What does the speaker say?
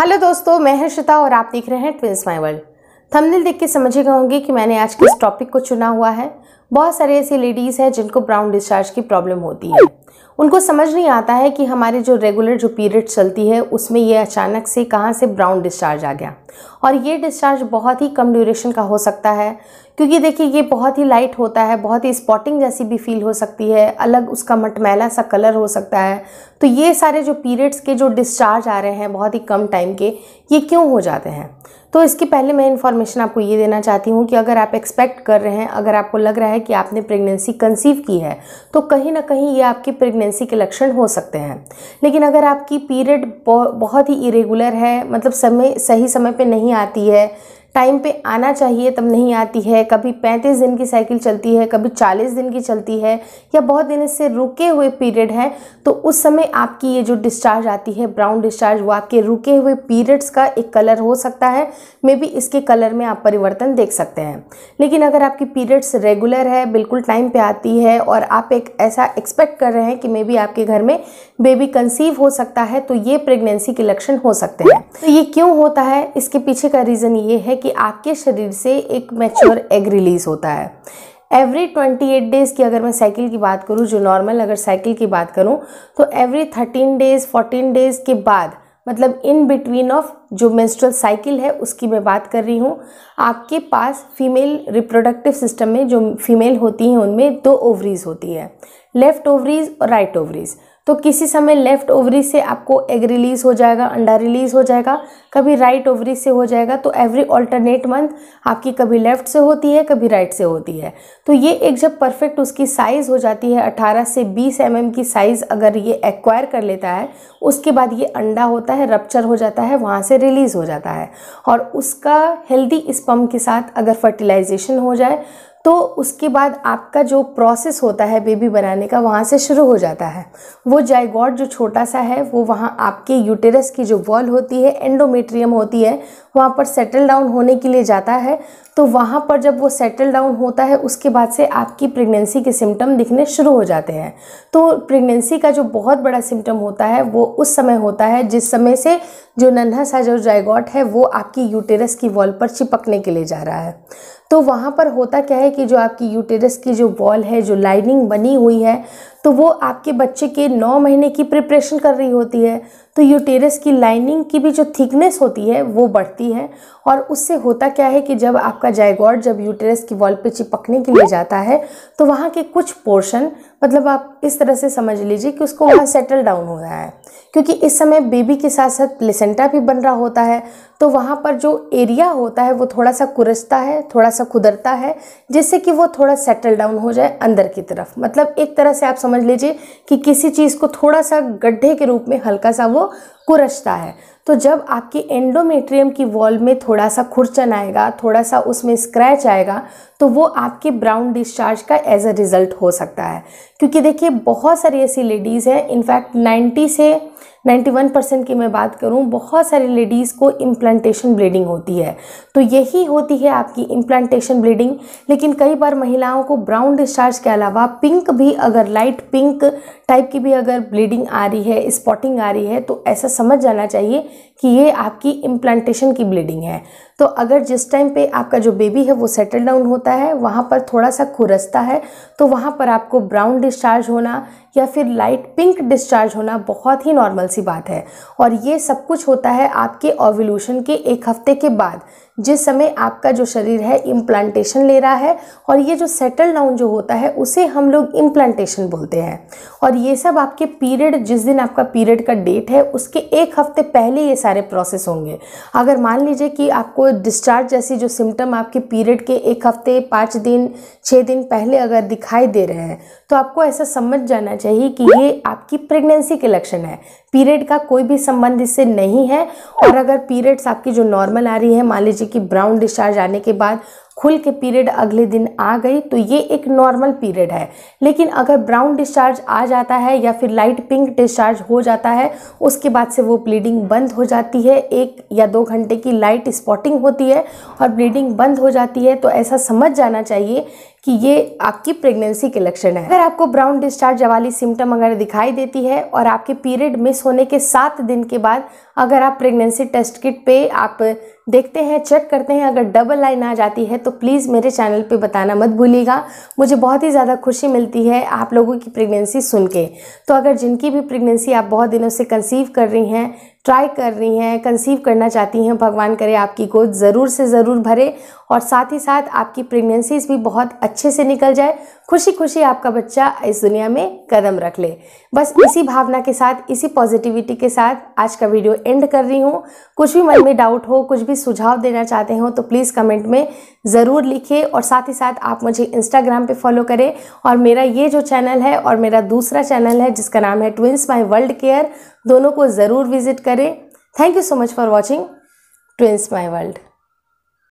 hello दोस्तों मैं हर्षिता और आप देख रहे हैं ट्विंस माई वर्ल्ड थंबनेल देख के समझे गए होंगे कि मैंने आज किस टॉपिक को चुना हुआ है बहुत सारे ऐसे लेडीज़ हैं जिनको ब्राउन डिस्चार्ज की प्रॉब्लम होती है उनको समझ नहीं आता है कि हमारे जो रेगुलर जो पीरियड चलती है उसमें ये अचानक से कहाँ से ब्राउन डिस्चार्ज आ गया और ये डिस्चार्ज बहुत ही कम ड्यूरेशन का हो सकता है क्योंकि देखिए ये बहुत ही लाइट होता है बहुत ही स्पॉटिंग जैसी भी फील हो सकती है अलग उसका मटमैला सा कलर हो सकता है तो ये सारे जो पीरियड्स के जो डिस्चार्ज आ रहे हैं बहुत ही कम टाइम के ये क्यों हो जाते हैं तो इसके पहले मैं इन्फॉर्मेशन आपको ये देना चाहती हूँ कि अगर आप एक्सपेक्ट कर रहे हैं अगर आपको लग रहा है कि आपने प्रेगनेंसी कंसीव की है तो कहीं ना कहीं ये आपकी प्रेगनेंसी के लक्षण हो सकते हैं लेकिन अगर आपकी पीरियड बहुत ही इरेगुलर है मतलब समय सही समय पर नहीं आती है टाइम पे आना चाहिए तब नहीं आती है कभी पैंतीस दिन की साइकिल चलती है कभी चालीस दिन की चलती है या बहुत दिन इससे रुके हुए पीरियड है तो उस समय आपकी ये जो डिस्चार्ज आती है ब्राउन डिस्चार्ज वो आपके रुके हुए पीरियड्स का एक कलर हो सकता है मे बी इसके कलर में आप परिवर्तन देख सकते हैं लेकिन अगर आपकी पीरियड्स रेगुलर है बिल्कुल टाइम पर आती है और आप एक ऐसा एक्सपेक्ट कर रहे हैं कि मे बी आपके घर में बेबी कंसीव हो सकता है तो ये प्रेगनेंसी के लक्षण हो सकते हैं तो ये क्यों होता है इसके पीछे का रीज़न ये है कि आपके शरीर से एक मैच्योर एग रिलीज़ होता है एवरी 28 डेज़ की अगर मैं साइकिल की बात करूँ जो नॉर्मल अगर साइकिल की बात करूँ तो एवरी 13 डेज़ 14 डेज़ के बाद मतलब इन बिटवीन ऑफ जो मेंस्ट्रुअल साइकिल है उसकी मैं बात कर रही हूँ आपके पास फीमेल रिप्रोडक्टिव सिस्टम में जो फीमेल होती हैं उनमें दो ओवरीज होती है लेफ्ट ओवरीज और राइट ओवरीज तो किसी समय लेफ्ट ओवरी से आपको एग रिलीज हो जाएगा अंडा रिलीज हो जाएगा कभी राइट ओवरी से हो जाएगा तो एवरी ऑल्टरनेट मंथ आपकी कभी लेफ्ट से होती है कभी राइट से होती है तो ये एक जब परफेक्ट उसकी साइज़ हो जाती है 18 से 20 एम mm की साइज़ अगर ये एक्वायर कर लेता है उसके बाद ये अंडा होता है रप्चर हो जाता है वहाँ से रिलीज़ हो जाता है और उसका हेल्दी स्पम के साथ अगर फर्टिलाइजेशन हो जाए तो उसके बाद आपका जो प्रोसेस होता है बेबी बनाने का वहाँ से शुरू हो जाता है वो जायगॉड जो छोटा सा है वो वहाँ आपके यूटेरस की जो वॉल होती है एंडोमेट्रियम होती है वहाँ पर सेटल डाउन होने के लिए जाता है तो वहाँ पर जब वो सेटल डाउन होता है उसके बाद से आपकी प्रेगनेंसी के सिम्टम दिखने शुरू हो जाते हैं तो प्रेगनेंसी का जो बहुत बड़ा सिम्टम होता है वो उस समय होता है जिस समय से जो नन्हा सा जो जायगॉट है वो आपकी यूटेरस की वॉल पर चिपकने के लिए जा रहा है तो वहाँ पर होता क्या है कि जो आपकी यूटेरस की जो वॉल है जो लाइनिंग बनी हुई है तो वो आपके बच्चे के नौ महीने की प्रिपरेशन कर रही होती है तो यूटेरस की लाइनिंग की भी जो थिकनेस होती है वो बढ़ती है और उससे होता क्या है कि जब आपका जायगॉड जब यूटेरस की वॉल पे चिपकने के लिए जाता है तो वहाँ के कुछ पोर्शन मतलब आप इस तरह से समझ लीजिए कि उसको वहाँ सेटल डाउन हो रहा है क्योंकि इस समय बेबी के साथ साथ प्लेसेंटा भी बन रहा होता है तो वहाँ पर जो एरिया होता है वो थोड़ा सा कुरसता है थोड़ा सा खुदरता है जिससे कि वो थोड़ा सेटल डाउन हो जाए अंदर की तरफ मतलब एक तरह से आप समझ लीजिए कि किसी चीज़ को थोड़ा सा गड्ढे के रूप में हल्का सा वो को रचता है तो जब आपके एंडोमेट्रियम की वॉल में थोड़ा सा खुरचन आएगा थोड़ा सा उसमें स्क्रैच आएगा तो वो आपके ब्राउन डिस्चार्ज का एज अ रिज़ल्ट हो सकता है क्योंकि देखिए बहुत सारी ऐसी लेडीज़ हैं इनफैक्ट 90 से 91 परसेंट की मैं बात करूँ बहुत सारी लेडीज़ को इम्प्लांटेशन ब्लीडिंग होती है तो यही होती है आपकी इम्प्लांटेशन ब्लीडिंग लेकिन कई बार महिलाओं को ब्राउन डिस्चार्ज के अलावा पिंक भी अगर लाइट पिंक टाइप की भी अगर ब्लीडिंग आ रही है स्पॉटिंग आ रही है तो ऐसा समझ जाना चाहिए कि ये आपकी इम्प्लांटेशन की ब्लीडिंग है तो अगर जिस टाइम पे आपका जो बेबी है वो सेटल डाउन होता है वहाँ पर थोड़ा सा खुरसता है तो वहाँ पर आपको ब्राउन डिस्चार्ज होना या फिर लाइट पिंक डिस्चार्ज होना बहुत ही नॉर्मल सी बात है और ये सब कुछ होता है आपके ओवल्यूशन के एक हफ्ते के बाद जिस समय आपका जो शरीर है इम्प्लांटेशन ले रहा है और ये जो सेटल डाउन जो होता है उसे हम लोग इम्प्लांटेशन बोलते हैं और ये सब आपके पीरियड जिस दिन आपका पीरियड का डेट है उसके एक हफ्ते पहले ये सारे प्रोसेस होंगे अगर मान लीजिए कि आपको डिस्चार्ज जैसी जो सिम्टम आपके पीरियड के एक हफ्ते पाँच दिन छः दिन पहले अगर दिखाई दे रहे हैं तो आपको ऐसा समझ जाना चाहिए कि ये आपकी प्रेगनेंसी के लक्षण है पीरियड का कोई भी संबंध इससे नहीं है और अगर पीरियड्स आपकी जो नॉर्मल आ रही है मान लीजिए कि ब्राउन डिस्चार्ज आने के बाद खुल के पीरियड अगले दिन आ गई तो ये एक नॉर्मल पीरियड है लेकिन अगर ब्राउन डिस्चार्ज आ जाता है या फिर लाइट पिंक डिस्चार्ज हो जाता है उसके बाद से वो ब्लीडिंग बंद हो जाती है एक या दो घंटे की लाइट स्पॉटिंग होती है और ब्लीडिंग बंद हो जाती है तो ऐसा समझ जाना चाहिए कि ये आपकी प्रेगनेंसी के लक्षण है अगर आपको ब्राउन डिस्चार्ज वाली सिम्टम अगर दिखाई देती है और आपके पीरियड मिस होने के सात दिन के बाद अगर आप प्रेगनेंसी टेस्ट किट पे आप देखते हैं चेक करते हैं अगर डबल लाइन आ जाती है तो प्लीज़ मेरे चैनल पे बताना मत भूलिएगा मुझे बहुत ही ज़्यादा खुशी मिलती है आप लोगों की प्रेगनेंसी सुन के तो अगर जिनकी भी प्रेगनेंसी आप बहुत दिनों से कंसीव कर रही हैं ट्राई कर रही हैं कंसीव करना चाहती हैं भगवान करे आपकी गोद ज़रूर से ज़रूर भरे और साथ ही साथ आपकी प्रेगनेंसीज भी बहुत अच्छे से निकल जाए खुशी खुशी आपका बच्चा इस दुनिया में कदम रख ले बस इसी भावना के साथ इसी पॉजिटिविटी के साथ आज का वीडियो एंड कर रही हूँ कुछ भी मन में डाउट हो कुछ भी सुझाव देना चाहते हो तो प्लीज़ कमेंट में ज़रूर लिखिए और साथ ही साथ आप मुझे इंस्टाग्राम पर फॉलो करें और मेरा ये जो चैनल है और मेरा दूसरा चैनल है जिसका नाम है ट्विंस माई वर्ल्ड केयर दोनों को ज़रूर विजिट करें thank you so much for watching twins my world